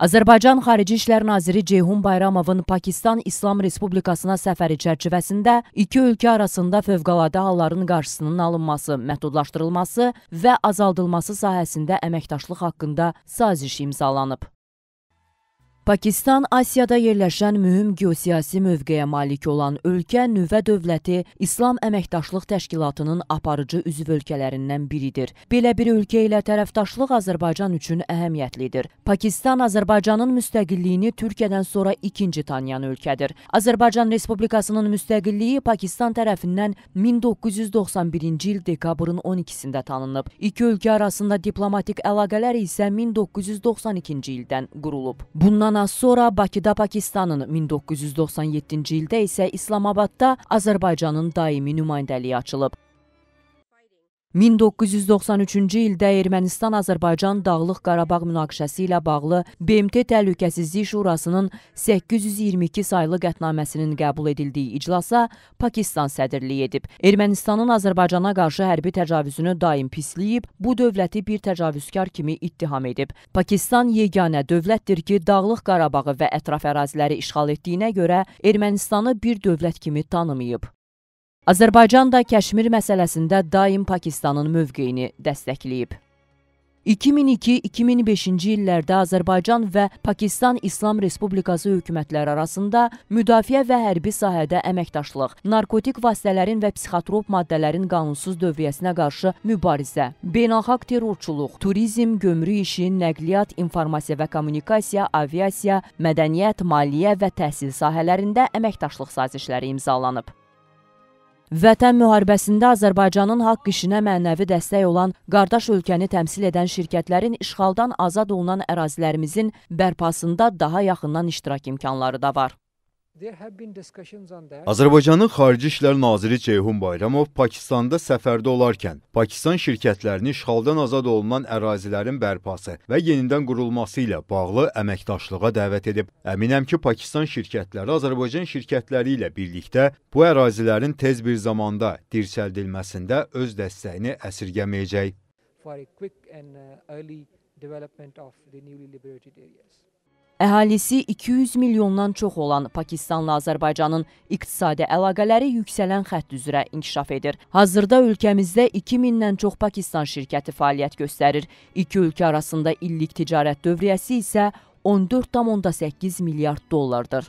Azərbaycan Xarici İşlər Naziri Ceyhun Bayramovun Pakistan İslam Respublikasına səfəri çərçivəsində iki ölkə arasında fövqəladə halların qarşısının alınması, məhdudlaşdırılması və azaldılması sahəsində əməkdaşlıq haqqında saziş imzalanıb. Pakistan Asiyada yerləşən mühüm geosiyasi mövqeyə malik olan ölkə nüvə dövləti İslam Əməkdaşlıq Təşkilatının aparıcı üzv ölkələrindən biridir. Belə bir ölkə ilə tərəfdaşlıq Azərbaycan üçün əhəmiyyətlidir. Pakistan Azərbaycanın müstəqilliyini Türkiyədən sonra ikinci tanıyan ölkədir. Azərbaycan Respublikasının müstəqilliyi Pakistan tərəfindən 1991-ci il dekabrın 12-sində tanınıb. İki ölkə arasında diplomatik əlaqələr isə 1992-ci ildən qurulub. Bundan Ləman Assora Bakıda Pakistanın, 1997-ci ildə isə İslamabadda Azərbaycanın daimi nümayəndəliyi açılıb. 1993-cü ildə Ermənistan-Azərbaycan Dağlıq Qarabağ münaqişəsi ilə bağlı BMT Təhlükəsizlik Şurasının 822 saylı qətnaməsinin qəbul edildiyi iclasa Pakistan sədrliyi edib. Ermənistanın Azərbaycana qarşı hərbi təcavüzünü daim pisləyib, bu dövləti bir təcavüzkar kimi ittiham edib. Pakistan yeganə dövlətdir ki, Dağlıq Qarabağı və ətraf əraziləri işğal etdiyinə görə Ermənistanı bir dövlət kimi tanımayıb. Azərbaycan da Kəşmir məsələsində daim Pakistanın mövqeyini dəstəkləyib. 2002-2005-ci illərdə Azərbaycan və Pakistan İslam Respublikası hökumətləri arasında müdafiə və hərbi sahədə əməkdaşlıq, narkotik vasitələrin və psixotrop maddələrin qanunsuz dövriyyəsinə qarşı mübarizə, beynəlxalq terrorçuluq, turizm, gömrük işi, nəqliyyat, informasiya və kommunikasiya, aviasiya, mədəniyyət, maliyyə və təhsil sahələrində əməkdaşlıq sazişləri imzalanıb. Vətən müharibəsində Azərbaycanın haqq işinə mənəvi dəstək olan qardaş ölkəni təmsil edən şirkətlərin işğaldan azad olunan ərazilərimizin bərpasında daha yaxından iştirak imkanları da var. Azərbaycanın Xarici İşlər Naziri Ceyhun Bayramov Pakistanda səfərdə olarkən Pakistan şirkətlərinin işğaldan azad olunan ərazilərin bərpası və yenidən qurulması ilə bağlı əməkdaşlığa dəvət edib. Əminəm ki, Pakistan şirkətləri Azərbaycan şirkətləri ilə birlikdə bu ərazilərin tez bir zamanda dirçəldilməsində öz dəstəyini əsirgəməyəcək. For a quick and uh, early development of the newly liberated areas. Əhalisi 200 milyondan çox olan Pakistanla Azərbaycanın iqtisadi əlaqələri yüksələn xətt üzrə inkişaf edir. Hazırda ölkəmizdə 2000-dən çox Pakistan şirkəti fəaliyyət göstərir. İki ölkə arasında illik ticarət dövriyyəsi isə 14,8 milyard dollardır.